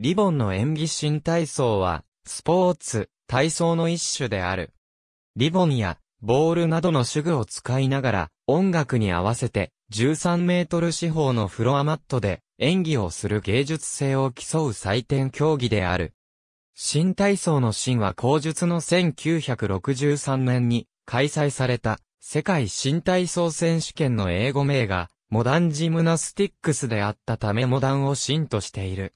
リボンの演技新体操は、スポーツ、体操の一種である。リボンや、ボールなどの手具を使いながら、音楽に合わせて、13メートル四方のフロアマットで、演技をする芸術性を競う採点競技である。新体操の新は後述の1963年に開催された世界新体操選手権の英語名がモダンジムナスティックスであったためモダンを新としている。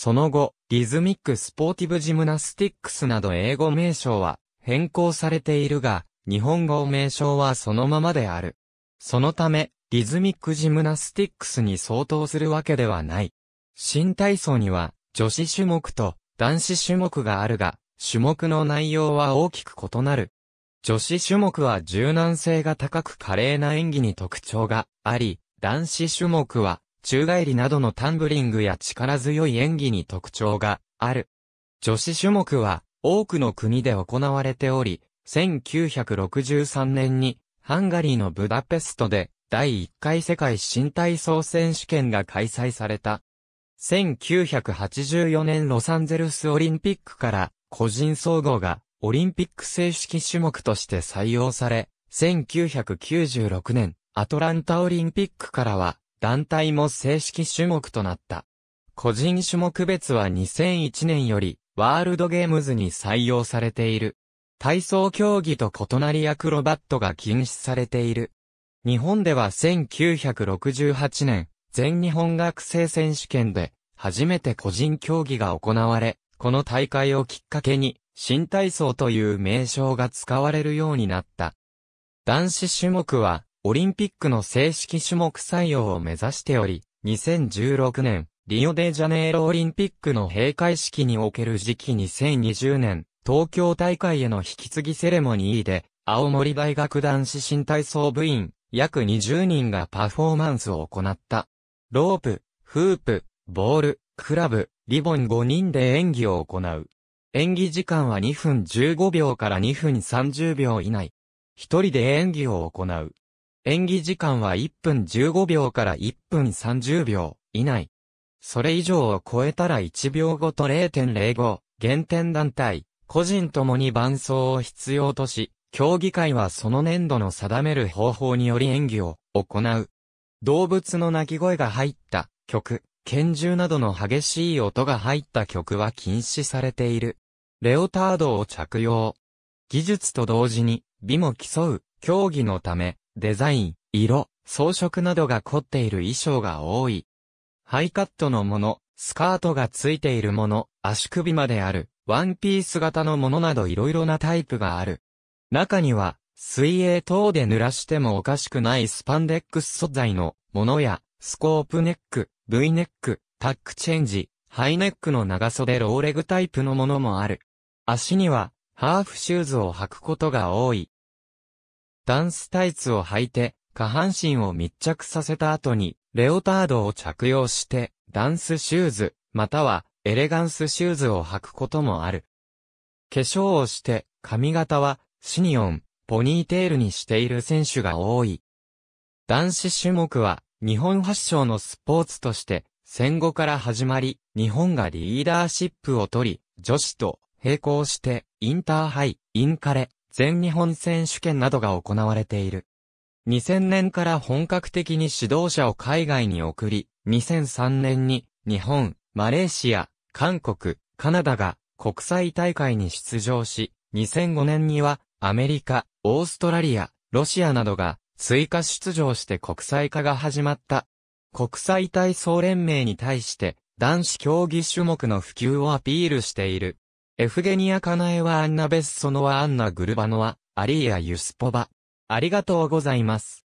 その後、リズミックスポーティブジムナスティックスなど英語名称は変更されているが、日本語名称はそのままである。そのため、リズミックジムナスティックスに相当するわけではない。新体操には、女子種目と男子種目があるが、種目の内容は大きく異なる。女子種目は柔軟性が高く華麗な演技に特徴があり、男子種目は宙返りなどのタンブリングや力強い演技に特徴がある。女子種目は多くの国で行われており、1963年にハンガリーのブダペストで第1回世界新体操選手権が開催された。1984年ロサンゼルスオリンピックから個人総合がオリンピック正式種目として採用され、1996年アトランタオリンピックからは団体も正式種目となった。個人種目別は2001年より、ワールドゲームズに採用されている。体操競技と異なりアクロバットが禁止されている。日本では1968年、全日本学生選手権で、初めて個人競技が行われ、この大会をきっかけに、新体操という名称が使われるようになった。男子種目は、オリンピックの正式種目採用を目指しており、2016年、リオデジャネイロオリンピックの閉会式における時期2020年、東京大会への引き継ぎセレモニーで、青森大学男子新体操部員、約20人がパフォーマンスを行った。ロープ、フープ、ボール、クラブ、リボン5人で演技を行う。演技時間は2分15秒から2分30秒以内。一人で演技を行う。演技時間は1分15秒から1分30秒以内。それ以上を超えたら1秒ごと0.05、減点団体、個人ともに伴奏を必要とし、競技会はその年度の定める方法により演技を行う。動物の鳴き声が入った曲、拳銃などの激しい音が入った曲は禁止されている。レオタードを着用。技術と同時に美も競う競技のため、デザイン、色、装飾などが凝っている衣装が多い。ハイカットのもの、スカートがついているもの、足首まである、ワンピース型のものなどいろいろなタイプがある。中には、水泳等で濡らしてもおかしくないスパンデックス素材のものや、スコープネック、V ネック、タックチェンジ、ハイネックの長袖ローレグタイプのものもある。足には、ハーフシューズを履くことが多い。ダンスタイツを履いて、下半身を密着させた後に、レオタードを着用して、ダンスシューズ、または、エレガンスシューズを履くこともある。化粧をして、髪型は、シニオン、ポニーテールにしている選手が多い。男子種目は、日本発祥のスポーツとして、戦後から始まり、日本がリーダーシップを取り、女子と並行して、インターハイ、インカレ、全日本選手権などが行われている。2000年から本格的に指導者を海外に送り、2003年に日本、マレーシア、韓国、カナダが国際大会に出場し、2005年にはアメリカ、オーストラリア、ロシアなどが追加出場して国際化が始まった。国際体操連盟に対して男子競技種目の普及をアピールしている。エフゲニア・カナエワ・アンナ・ベッソノワ・アンナ・グルバノワ、アリーヤ・ユスポバ。ありがとうございます。